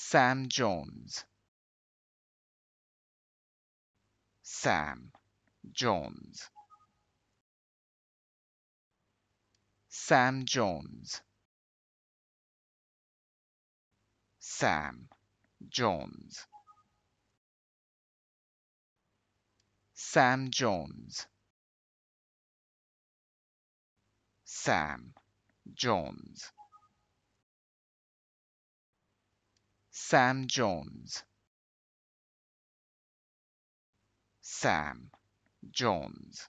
Sam Jones Sam Jones Sam Jones Sam Jones Sam Jones Sam Jones SAM JONES Sam Jones.